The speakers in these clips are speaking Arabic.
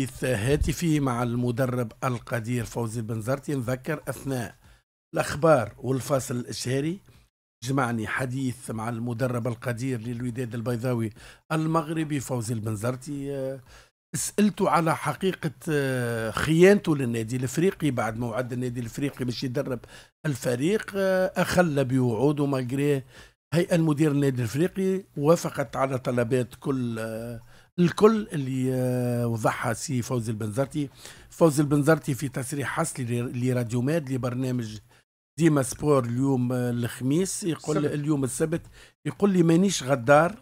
حديث هاتفي مع المدرب القدير فوزي البنزرتي نذكر اثناء الاخبار والفاصل الاشهاري جمعني حديث مع المدرب القدير للوداد البيضاوي المغربي فوزي البنزرتي سالته على حقيقه آه، خيانته للنادي الافريقي بعد ما وعد النادي الافريقي باش يدرب الفريق آه، اخل بوعوده مالغري هيئه المدير النادي الافريقي وافقت على طلبات كل آه، الكل اللي آه، وضحها سي فوزي البنزرتي فوزي البنزرتي في تصريح حصري لراديو ماد لبرنامج ديما سبور اليوم آه، الخميس يقول السبت. اليوم السبت يقول لي مانيش غدار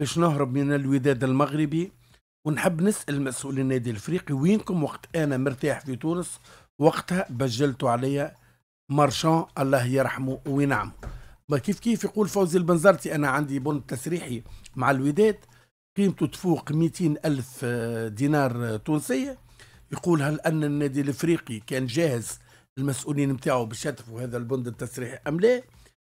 باش نهرب من الوداد المغربي ونحب نسال مسؤول النادي الافريقي وينكم وقت انا مرتاح في تونس وقتها بجلتوا عليا مارشان الله يرحمه وينعمه كيف كيف يقول فوزي البنزرتي انا عندي بن تسريحي مع الوداد قيمته تفوق 200 ألف آه، دينار آه، تونسية يقول هل أن النادي الإفريقي كان جاهز المسؤولين نتاعو باش يدفعوا هذا البند التسريحي أم لا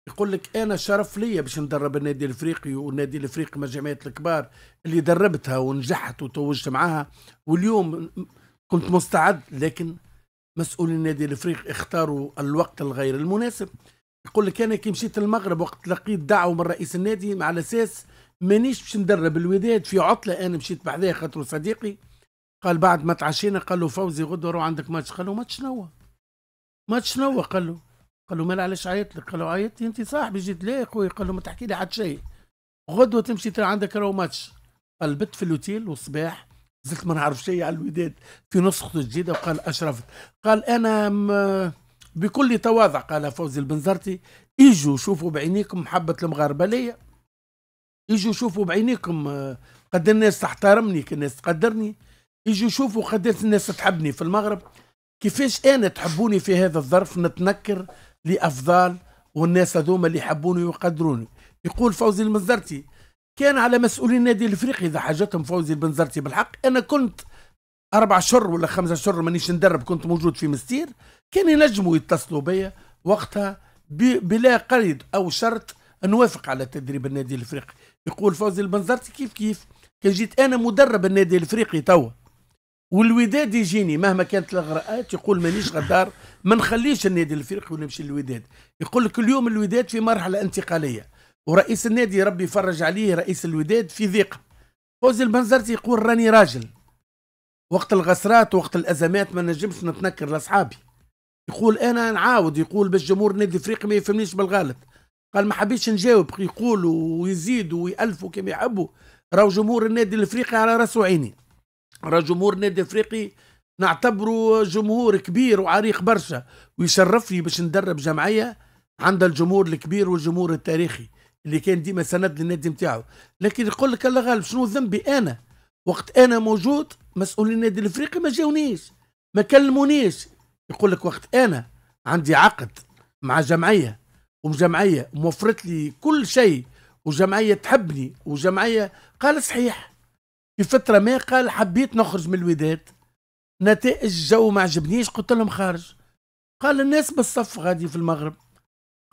يقول لك أنا شرف ليا باش ندرب النادي الإفريقي والنادي الإفريقي من الجمعيات الكبار اللي دربتها ونجحت وتوجت معاها واليوم كنت مستعد لكن مسؤولي النادي الافريقي اختاروا الوقت الغير المناسب يقول لك انا كي مشيت المغرب وقت لقيت دعوه من رئيس النادي على اساس مانيش باش ندرب الوداد في عطله انا مشيت بعدها خاطر صديقي قال بعد ما تعشينا قال له فوزي غدوه روح عندك ماتش قال له ماتش شنو ماتش شنو قال له قال له مال علاش عيطت لك قال له عيطت انت صاحبي جيت لا يا خويا قال له ما تحكي لي حد شيء غدوه تمشي ترى عندك راهو ماتش قلبت في الاوتيل والصباح زلت ما نعرف شيء على الوداد في نسخته الجديده وقال اشرفت قال انا م... بكل تواضع قال فوزي البنزرتي اجوا شوفوا بعينيكم محبه المغاربه ليا يجوا يشوفوا بعينيكم آه، قد الناس تحترمني الناس تقدرني يجوا يشوفوا قد الناس تحبني في المغرب كيفاش انا تحبوني في هذا الظرف نتنكر لافضال والناس هذوما اللي يحبوني ويقدروني يقول فوزي المنزرتي كان على مسؤولي النادي الافريقي اذا حاجتهم فوزي البنزرتي بالحق انا كنت اربع شهور ولا خمسة شهور مانيش ندرب كنت موجود في مستير كان ينجموا يتصلوا بيا وقتها بلا قيد او شرط نوافق على تدريب النادي الافريقي يقول فوزي البنزرتي كيف كيف كان جيت انا مدرب النادي الافريقي توا والوداد يجيني مهما كانت الاغراءات يقول مانيش غدار ما نخليش النادي الافريقي ونمشي للوداد يقول لك اليوم الوداد في مرحله انتقاليه ورئيس النادي ربي يفرج عليه رئيس الوداد في ضيق فوزي البنزرتي يقول راني راجل وقت الغسرات وقت الازمات ما نجمش نتنكر لاصحابي يقول انا نعاود يقول باش جمهور النادي الافريقي ما يفهمنيش بالغلط قال ما حبيتش نجاوب يقولوا ويزيدوا ويألفوا كما يحبوا راهو جمهور النادي الافريقي على راس وعيني راهو جمهور النادي الافريقي نعتبره جمهور كبير وعريق برشا ويشرفني باش ندرب جمعيه عندها الجمهور الكبير والجمهور التاريخي اللي كان ديما سند للنادي نتاعو لكن يقول لك الله غالب شنو ذنبي انا وقت انا موجود مسؤول النادي الافريقي ما جاونيش ما كلمونيش يقول لك وقت انا عندي عقد مع جمعيه وجمعيه موفرت لي كل شيء وجمعيه تحبني وجمعيه قال صحيح في فتره ما قال حبيت نخرج من الوداد نتائج الجو ما عجبنيش قلت لهم خارج قال الناس بالصف غادي في المغرب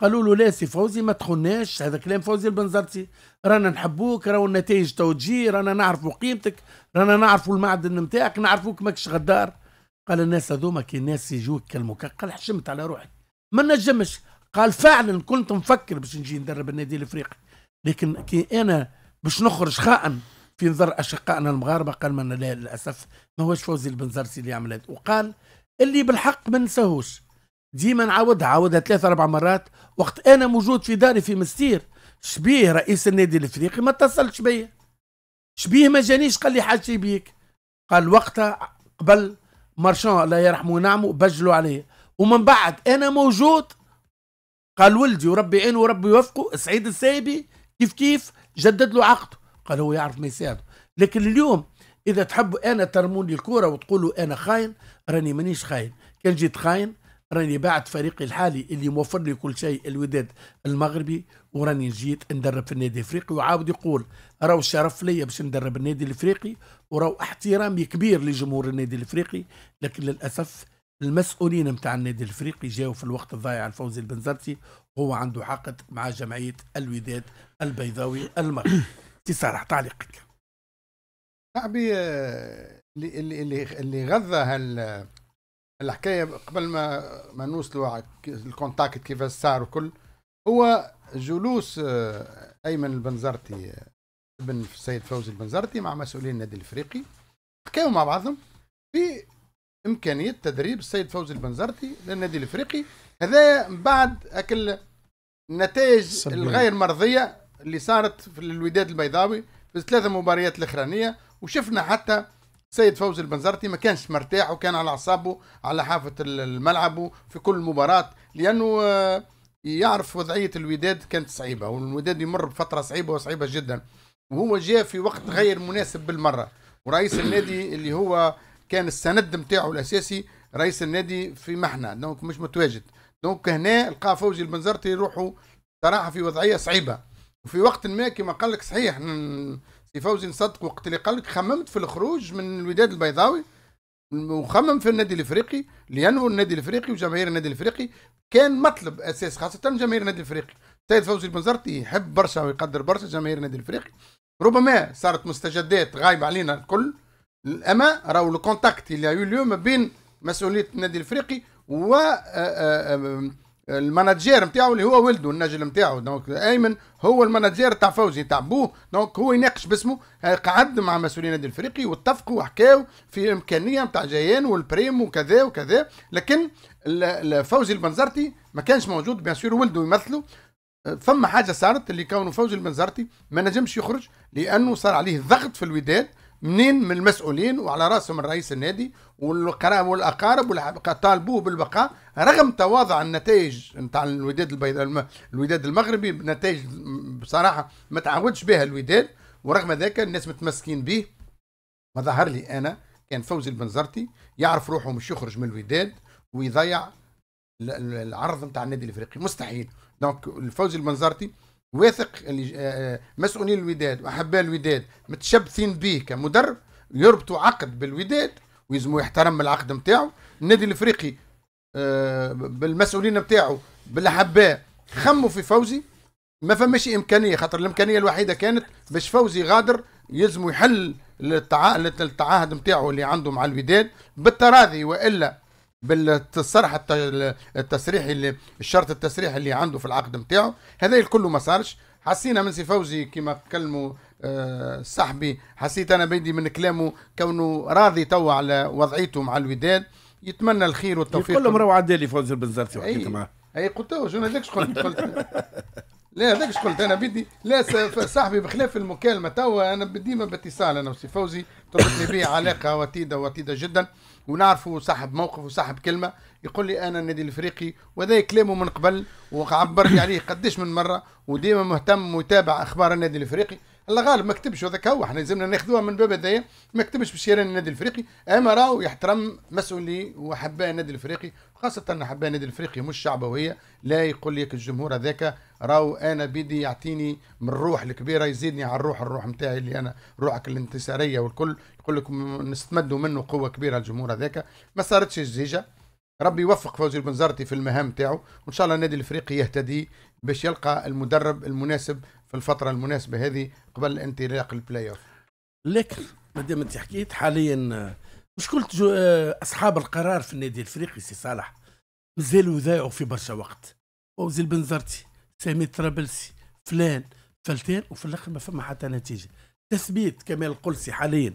قالوا له لا سي فوزي ما تخوناش هذا كلام فوزي البنزرتي رانا نحبوك راهو النتائج تو تجي رانا نعرفوا قيمتك رانا نعرفوا المعدن نتاعك نعرفوك ماكش غدار قال الناس هذوما كي الناس يجوك كالمكقل قال حشمت على روحي ما نجمش قال فعلا كنت مفكر باش نجي ندرب النادي الافريقي لكن كي انا باش نخرج خائن في نظر اشقائنا المغاربه قال ما لا للاسف ما هوش فوزي البنزرسي اللي عمل وقال اللي بالحق ما نساهوش ديما نعاودها عاودها ثلاث أربع مرات وقت أنا موجود في داري في مستير شبيه رئيس النادي الإفريقي ما اتصلش بيا شبيه ما جانيش قال لي حاجتي بيك قال وقتها قبل مارشان لا يرحمه نعمه بجلوا عليه ومن بعد أنا موجود قال ولدي وربي عينه وربي يوفقه سعيد السايبي كيف كيف جدد له عقده قال هو يعرف ما يساعده لكن اليوم اذا تحبوا انا ترموني الكوره وتقولوا انا خاين راني مانيش خاين كان جيت خاين راني بعد فريقي الحالي اللي موفر لي كل شيء الوداد المغربي وراني جيت ندرب في النادي الافريقي وعاود يقول راهو شرف ليا باش ندرب النادي الافريقي وراهو احترامي كبير لجمهور النادي الافريقي لكن للاسف المسؤولين متاع النادي الافريقي جاوا في الوقت الضايع الفوزي البنزرتي هو عنده حقد مع جمعيه الوداد البيضاوي المغرب سي صالح تعليقك صاحبي آه، اللي اللي اللي غذى هال الحكايه قبل ما ما نوصلوا على الكونتاكت كيفاش صار وكل هو جلوس آه، ايمن البنزرتي آه، ابن السيد فوزي البنزرتي مع مسؤولين النادي الافريقي حكاوا مع بعضهم في امكانيه تدريب السيد فوزي البنزرتي للنادي الافريقي هذا بعد اكل النتائج الغير مرضيه اللي صارت في الوداد البيضاوي في الثلاثه مباريات الاخرانيه وشفنا حتى سيد فوزي البنزرتي ما كانش مرتاح وكان على اعصابه على حافه الملعب في كل مباراه لانه آه، يعرف وضعيه الوداد كانت صعيبه والوداد يمر بفتره صعيبه وصعيبه جدا وهو جاء في وقت غير مناسب بالمره ورئيس النادي اللي هو كان السند نتاعو الاساسي رئيس النادي في محنة دونك مش متواجد دونك هنا لقى فوزي البنزرتي يروحوا صراحه في وضعيه صعيبه وفي وقت ما كما قال لك صحيح سي فوزي نصدق وقت اللي قال لك خممت في الخروج من الوداد البيضاوي وخمم في النادي الافريقي لانه النادي الافريقي وجماهير النادي الافريقي كان مطلب اساس خاصه جماهير النادي الافريقي سيد فوزي البنزرتي يحب برشا ويقدر برشا جماهير النادي الافريقي ربما صارت مستجدات غايبه علينا الكل اما راهو الكونتاكت اللي يو اليوم ما بين مسؤوليه النادي الافريقي و آه، آه، آه، المانجير نتاعو اللي هو ولده النجل نتاعو دونك ايمن هو المانجير تاع فوزي تاع بوه دونك هو يناقش باسمه قعد مع مسؤولين النادي الافريقي واتفقوا وحكاو في امكانيه نتاع جيان والبريم وكذا وكذا لكن فوزي البنزرتي ما كانش موجود بيان سور ولده يمثله فما حاجه صارت اللي كونه فوزي البنزرتي ما نجمش يخرج لانه صار عليه ضغط في الوداد منين من المسؤولين وعلى راسهم الرئيس النادي والاقارب طالبوه بالبقاء رغم تواضع النتائج نتاع الوداد البيضاء الوداد المغربي نتائج بصراحه ما تعودش بها الوداد ورغم ذلك الناس متمسكين به ما ظهر لي انا كان فوزي البنزرتي يعرف روحه مش يخرج من الوداد ويضيع العرض نتاع النادي الافريقي مستحيل دونك الفوزي البنزرتي واثق اللي آه، آه، مسؤولين الوداد واحباء الوداد متشبثين به كمدرب يربطوا عقد بالوداد ويلزموا يحترم العقد نتاعو النادي الافريقي آه، بالمسؤولين نتاعو بالاحباء خموا في فوزي ما فماش امكانيه خاطر الامكانيه الوحيده كانت باش فوزي غادر يلزموا يحل التعاهد نتاعو اللي عنده مع الوداد بالتراضي والا بالصرح اللي الشرط التسريح اللي عنده في العقد نتاعه هذا الكل ما صارش حسينا من سي فوزي كما كلموا آه، صاحبي حسيت انا بيدي من كلامه كونه راضي توا على وضعيته مع الوداد يتمنى الخير والتوفيق يقول لهم راهو عدالي فوزي البنزرتي وحكيت معاه اي قلت له شنو هذاك قلت قلت لا هذاك قلت انا بدي لا صاحبي بخلاف المكالمه توا انا ديما باتصال انا وسي فوزي تربطني به علاقه وتيده وتيده جدا ونعرفه صاحب موقف وصاحب كلمه يقول لي انا النادي الافريقي وهذا كلامه من قبل وعبر لي عليه قديش من مره وديما مهتم متابع اخبار النادي الافريقي الله غالب ما كتبش هذاك هو احنا لازمنا ناخذوها من باب هذايا ما كتبش باش يرى النادي الافريقي اما راهو يحترم مسؤولي وحباء النادي الافريقي خاصه حباء النادي الافريقي مش شعبويه لا يقول لك الجمهور هذاك راهو انا بيدي يعطيني من الروح الكبيره يزيدني على الروح الروح نتاعي اللي انا روحك الانتصاريه والكل يقول لكم نستمدوا منه قوه كبيره الجمهور هذاك ما صارتش الزيجه ربي يوفق فوزي البنزرتي في المهام تاعو وان شاء الله النادي الافريقي يهتدي باش يلقى المدرب المناسب في الفتره المناسبه هذه قبل انطلاق البلاي اوف لكن ما دام انت حكيت حاليا مشكلة آه، آه، اصحاب القرار في النادي الافريقي سي صالح مازالوا يضيعوا في برشا وقت فوزي البنزرتي سامي طرابلسي فلان فلتان وفي الاخر ما فما حتى نتيجه تثبيت كمال القلسي حاليا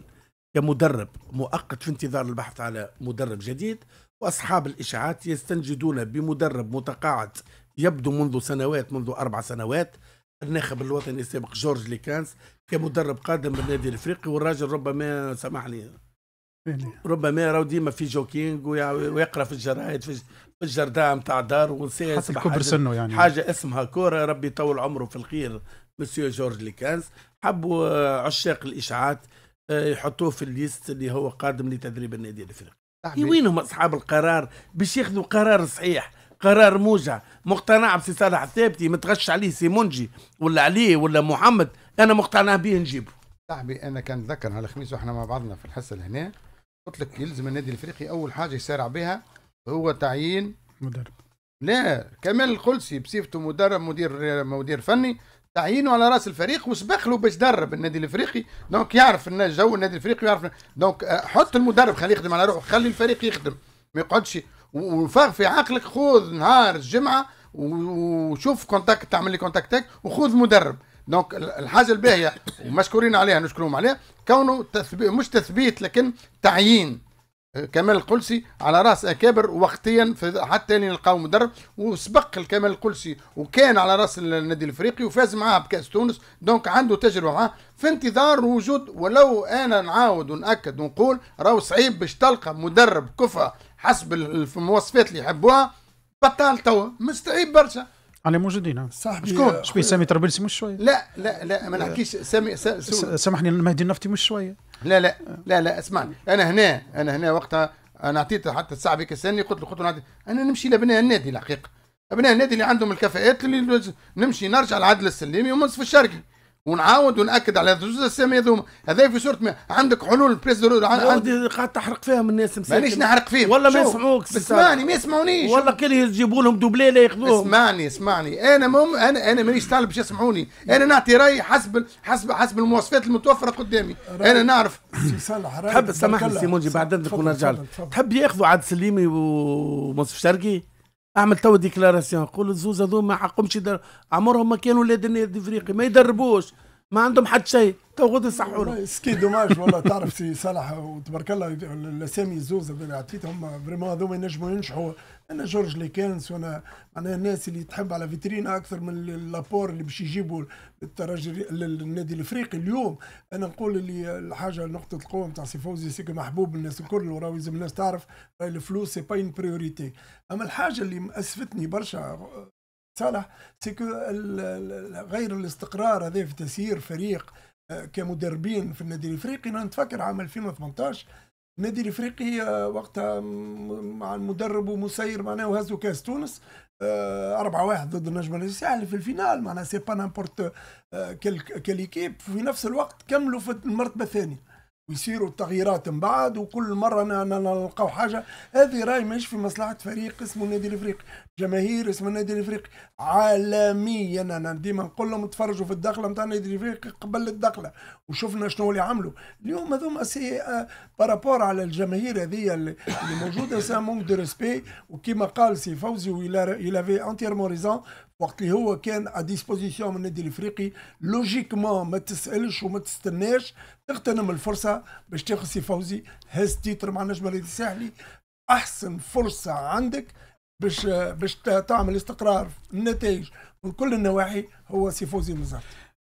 كمدرب مؤقت في انتظار البحث على مدرب جديد وأصحاب الإشاعات يستنجدون بمدرب متقاعد يبدو منذ سنوات منذ أربع سنوات الناخب الوطني السابق جورج ليكانس كمدرب قادم بالنادي الافريقي والراجل ربما سمح لي ربما راهو ديما في جوكينج ويقرا في الجرايد في الجرداء نتاع دار ونسى كبر سنه يعني حاجه اسمها كوره ربي يطول عمره في الخير مسيو جورج ليكانس حبوا آه، عشاق الاشاعات آه، يحطوه في الليست اللي هو قادم لتدريب النادي الافريقي إيه، وين هم اصحاب القرار باش ياخذوا قرار صحيح قرار موجع مقتنع بسي صالح الثابتي متغش عليه سي منجي ولا عليه ولا محمد انا مقتنع به نجيبه صاحبي انا كان نتذكر على الخميس واحنا مع بعضنا في الحصه لهنا قلت لك يلزم النادي الافريقي اول حاجه يسارع بها هو تعيين مدرب لا كمال القلسي بصفته مدرب مدير مدير فني تعيينه على راس الفريق وسبق له باش درب النادي الافريقي دونك يعرف جو النادي الافريقي ويعرف دونك آه، حط المدرب خليه يخدم على روحه خلي الفريق يخدم ما يقعدش وفاغ في عقلك خذ نهار الجمعه وشوف كونتاكت تعمل لي كونتاكتك وخذ مدرب دونك الحاجه الباهيه ومشكورين عليها نشكرهم عليها كونه تثبيت مش تثبيت لكن تعيين كمال القلسي على راس اكابر وقتيا حتى نلقاو مدرب وسبق الكمال القلسي وكان على راس النادي الافريقي وفاز معاه بكاس تونس دونك عنده تجربه معاه في انتظار وجود ولو انا نعاود وناكد ونقول راهو صعيب باش تلقى مدرب كفء حسب المواصفات اللي يحبوها بطال توا مستعيب برشا على موجودين صاحبي شكون شبيه آه، سامي تربلسي مش شويه لا لا لا ما نحكيش سامي سامحني المهدي النفطي مش شويه لا لا لا لا اسمعني انا هنا انا هنا وقتها انا اعطيت حتى الساعه بك السني قلت له قلت له انا نمشي لابناء النادي الحقيقه ابناء النادي اللي عندهم الكفاءات اللي نمشي نرجع لعدل السلمي ومنصف الشرقي ونعاود وناكد على زوز اسامي هذوما هذا في صورة ما عندك حلول بريس دو عندي قاعد تحرق فيهم الناس مانيش نحرق فيهم ولا ما يسمعوك اسمعني ما يسمعونيش والله كان يجيبوا لهم دوبلي لا ياخذوهم اسمعني اسمعني انا مم انا انا مانيش طالب باش يسمعوني انا نعطي رايي حسب حسب حسب المواصفات المتوفره قدامي انا نعرف تحب سامحني سيمونجي بعد اذنك ونرجع لك تحب ياخذوا عاد سليمي ومنصف شرقي اعمل تو ديكلاراسيون قول الزوز هذوما ما حقهمش عمرهم ما كانوا ولاد النادي الافريقي ما يدربوش ما عندهم حد شيء تو غدو يصحوا سكي دوماج والله تعرف سي صالح وتبارك الله الاسامي زوز اللي عطيتهم فريمون هذوما ينجموا ينجحوا انا جورج ليكانس وانا معناها الناس اللي تحب على فيترينا اكثر من لابور اللي باش يجيبوا الترجي للنادي الافريقي اليوم انا نقول اللي الحاجه نقطه القوه نتاع سي فوزي سي محبوب الناس الكل وراه لازم الناس تعرف الفلوس سي با اون بريوريتي اما الحاجه اللي اسفتني برشا صالح سكو غير الاستقرار هذا في تسيير فريق آه، كمدربين في النادي الافريقي انا نتفكر عام 2018 النادي الافريقي آه، وقتها مع المدرب ومسير معناه وهزوا كاس تونس 4 آه، واحد ضد النجم الساحلي يعني في الفينال معناها سي با نامبورت كاليكيب في نفس الوقت كملوا في المرتبه الثانيه ويصيروا التغييرات من بعد وكل مره نلقاو حاجه هذه راي ماهيش في مصلحه فريق اسمه النادي الافريقي جماهير اسم النادي الافريقي عالميا انا ديما نقول لهم تفرجوا في الدخله نتاع النادي الافريقي قبل الدخله وشفنا شنو اللي عملوا اليوم هذوما سي بارابور آه، على الجماهير هذه اللي موجوده سي مونك دو ريسبي وكما قال سي فوزي ويلا في انتيرمون ريزون وقت اللي هو كان ا ديسبوزيسيون من النادي الافريقي لوجيكمون ما تسالش وما تستناش تغتنم الفرصه باش تاخذ سي فوزي هز تيتر مع النجم الساحلي احسن فرصه عندك باش باش تعمل استقرار النتائج من كل النواحي هو سيفوزي مزار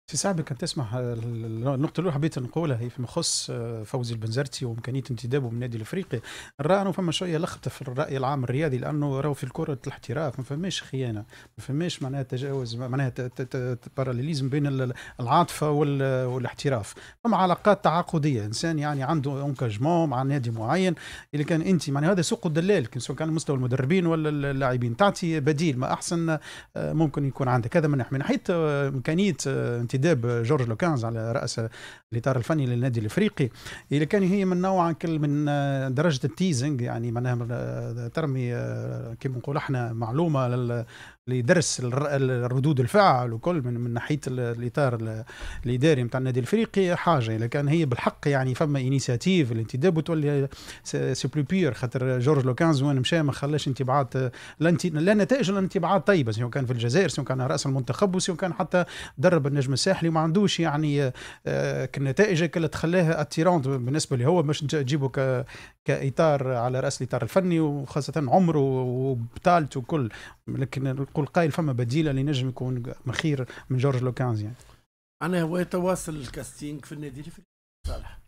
سي صاحبي كان تسمح النقطة الأولى حبيت نقولها هي فيما يخص آه، فوزي البنزرتي وإمكانية انتدابه من النادي الأفريقي نرى أنه فما شوية لخبطة في الرأي العام الرياضي لأنه راهو في الكرة الاحتراف ما فماش خيانة ما فماش معناها تجاوز معناها باراليليزم بين العاطفة والاحتراف فما علاقات تعاقدية إنسان يعني عنده انكاجمون مع نادي معين إذا كان أنت معناها هذا سوق الدلال سواء كان مستوى المدربين ولا اللاعبين تعطي بديل ما أحسن آه، ممكن يكون عندك هذا من ناحية آه، من ناحية إمكانية انتداب الانتداب جورج لوكانز على راس الاطار الفني للنادي الافريقي اللي كان هي من نوع من درجه التيزنج يعني معناها ترمي كيما نقول احنا معلومه لدرس الردود الفعل وكل من من ناحيه الاطار الاداري نتاع النادي الافريقي حاجه اذا كان هي بالحق يعني فما انيسياتيف الانتداب وتولي سي بلو بيور خاطر جورج لوكانز وين مشى ما خلاش انطباعات لا, لا نتائج ولا انطباعات طيبه سواء كان في الجزائر سواء كان راس المنتخب وسواء كان حتى درب النجم الساحلي وما عندوش يعني آه، كنتائج اللي تخليه اتيرونت بالنسبه لي هو باش تجيبه ك كاطار على راس الاطار الفني وخاصه عمره وبطالته وكل لكن يقول قائل فما بديله اللي نجم يكون مخير خير من جورج لوكانز يعني انا هو تواصل الكاستينج في النادي صالح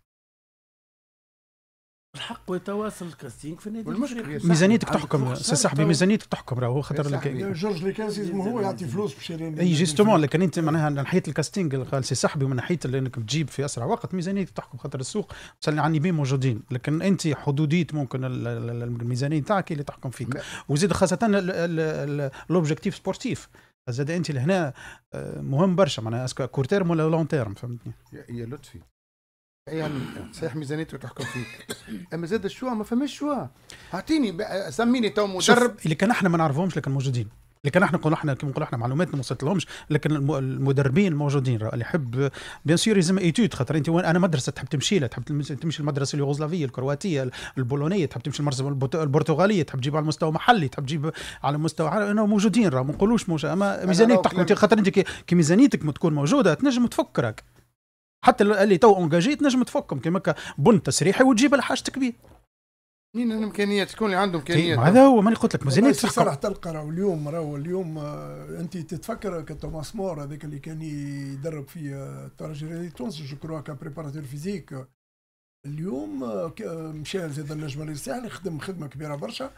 يستحقوا ويتواصل الكاستينغ في النادي المشكل ميزانيتك تحكم سي صاحبي ميزانيتك تحكم راهو خاطر جورج ليكاس لازم هو يعطي فلوس باش اي جوستومون لكن انت معناها ناحيه الكاستينغ قال سي صاحبي ومن ناحيه انك تجيب في اسرع وقت ميزانيتك تحكم خاطر السوق عني بيه موجودين لكن انت حدوديه ممكن الميزانيه نتاعك اللي تحكم فيك وزيد خاصه لوبجيكتيف سبورتيف زاد انت لهنا آه، مهم برشا معناها اسكو كورتيرم ولا لون تيرم فهمتني يا لطفي يعني صحيح ميزانيته تحكم فيك اما زاد الشوا ما فماش شوا اعطيني سميني تو مدرب اللي كان احنا ما نعرفهمش لكن موجودين اللي كان احنا نقول احنا كما نقول احنا معلوماتنا ما وصلتلهمش لكن المدربين موجودين اللي يحب بيان سور يلزم ايتود خاطر انت وين انا مدرسه تحب تمشي لها تحب تمشي المدرسه اليوغوسلافيه الكرواتيه البولونيه تحب تمشي المدرسه البرتغاليه تحب تجيب على مستوى محلي تحب تجيب على مستوى انا موجودين راه ما نقولوش اما ميزانيه تحكم خاطر انت كي ميزانيتك ما تكون موجوده تنجم تفكرك حتى اللي تو اونجاجي تنجم تفكهم كيما هكا بن تسريحي وتجيب لحاجتك بيه مين الامكانيات شكون اللي عنده طيب، امكانيات هذا هو ماني قلت لك مازال صلاح تلقى راهو اليوم راهو اليوم آه، انت تتفكر كتوماس مور هذاك اللي كان يدرب في آه، الترجي الرياضي جو كروا كبريباراتور فيزيك اليوم آه، مشى زاد النجم الساحلي خدم خدمه كبيره برشا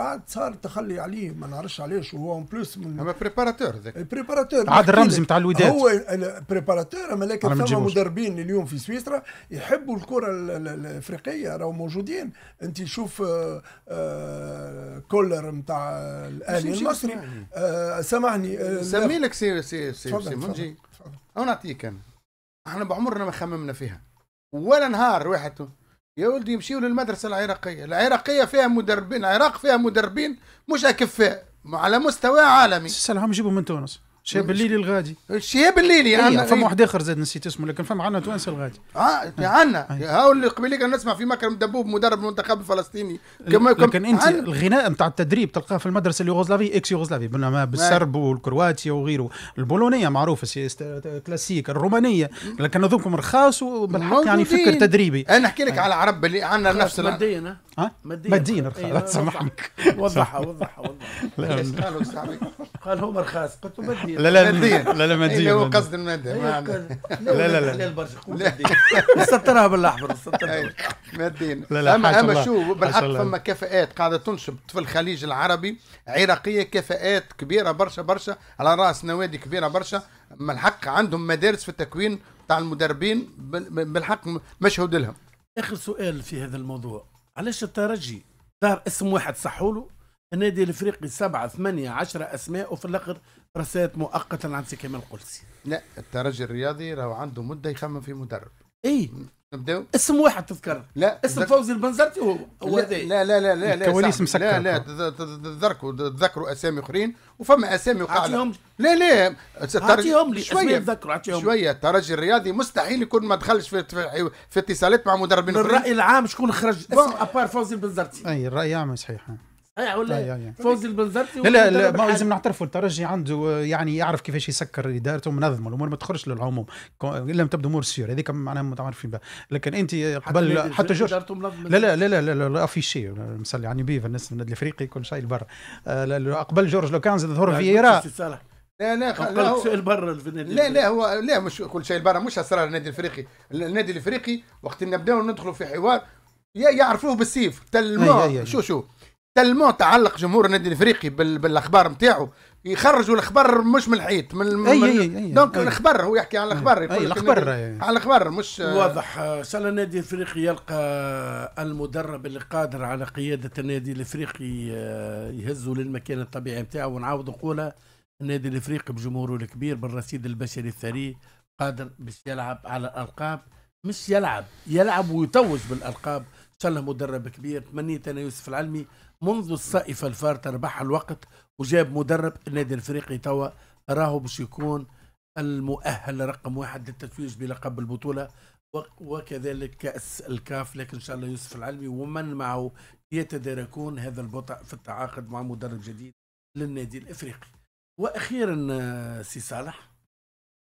بعد صار تخلي عليه ما نعرفش علاش هو اون بلوس من اما بريباراتور ذاك بريباراتور eh, عاد الرمز نتاع الوداد هو بريباراتور اما لكن ثم مدربين اليوم في سويسرا يحبوا الكره الافريقيه راهو موجودين انت شوف آه، آه، كولر نتاع الاهلي المصري آه، سامحني سمي لك سي سي سي, سي منجي او نعطيك انا احنا بعمرنا ما خممنا فيها ولا نهار واحد يا ولدي يمشيوا للمدرسه العراقيه العراقيه فيها مدربين العراق فيها مدربين مش اكفاء على مستوى عالمي سلام جيبهم من تونس شاب الليلي الغادي الشاب الليلي عندنا إيه، فما إيه. واحد اخر زاد نسيت اسمه لكن فما عندنا تونس الغادي اه عندنا إيه. هاو اللي قبل كان نسمع في مكرم دبوب مدرب المنتخب الفلسطيني كم لكن انت الغناء نتاع التدريب تلقاه في المدرسه اليوغوسلافي اكس يوغوسلافي بالسرب نعم. والكرواتيا وغيره البولونيه معروفه كلاسيك الرومانيه لكن هذوكم رخاص وبالحق يعني فكر تدريبي انا نحكي لك آه. على عرب اللي عندنا نفس ماديا ماديا ماديا رخاص أيوة، سامحني وضحها وضحها وضحها قال هما رخاص قلت له لا لا ماديا لا لا ماديا إيه، هو قصد المادة أيوة، لا لا لا حلال برشا نسترها بالاحمر نسترها أيوة، ماديا لا لا اما اما شو بالحق فما كفاءات قاعدة تنشب في الخليج العربي عراقية كفاءات كبيرة برشا برشا على راس نوادي كبيرة برشا من الحق عندهم مدارس في التكوين تاع المدربين بالحق مشهود لهم اخر سؤال في هذا الموضوع علاش الترجي دار اسم واحد صحوله النادي الافريقي سبعة ثمانية عشرة اسماء وفي الاخر رسائل مؤقتا عن سي كمال القدسي لا الترجي الرياضي راهو عنده مده يخمم في مدرب اي نبداو اسم واحد تذكر لا اسم فوزي البنزرتي هو هو لا لا لا لا لا الكواليس مسكره لا لا تذكروا تذكروا اسامي اخرين وفما اسامي وقاعده لا لا اعطيهم لي شويه تذكروا اعطيهم شويه الترجي الرياضي مستحيل يكون ما دخلش في, في, في اتصالات مع مدربين الراي العام شكون خرج اسم ابار فوزي البنزرتي اي الراي العام صحيح اي فوز البنزرتي لا لا, ما لازم نعترفوا الترجي عنده يعني يعرف كيفاش يسكر ادارته ومنظمه الامور ما تخرجش للعموم لم تبدو امور سيور هذيك معناها ما متعرفين بها لكن انت قبل حتى جورج لا لا لا لا لا, لا, لا افيشي مسلي يعني بيه من النادي الافريقي كل شيء لبرا قبل جورج لو كان زاد ظهر فييرا لا لا خ... لا هو... لا لا هو لا مش كل شيء برا مش اسرار النادي الافريقي النادي الافريقي وقت نبداو ندخلوا في حوار يعرفوه بالسيف تلموه شو شو تلمو تعلق جمهور النادي الافريقي بالاخبار نتاعو يخرجوا الاخبار مش من الحيط من أي أي أي أي دونك أي الاخبار هو يحكي عن الاخبار يقول الاخبار على الاخبار مش واضح سال النادي الافريقي يلقى المدرب اللي قادر على قياده النادي الافريقي آه، يهزوا للمكان الطبيعي نتاعو ونعاود نقولها النادي الافريقي بجمهوره الكبير بالرصيد البشري الثري قادر باش يلعب على الالقاب مش يلعب يلعب ويتوج بالالقاب ان شاء الله مدرب كبير تمنيت انا يوسف العلمي منذ الصائفه الفار تربح الوقت وجاب مدرب النادي الافريقي توا راهو باش يكون المؤهل رقم واحد للتتويج بلقب البطوله وكذلك كأس الكاف لكن إن شاء الله يوسف العلمي ومن معه يتداركون هذا البطء في التعاقد مع مدرب جديد للنادي الإفريقي وأخيرا آه، سي صالح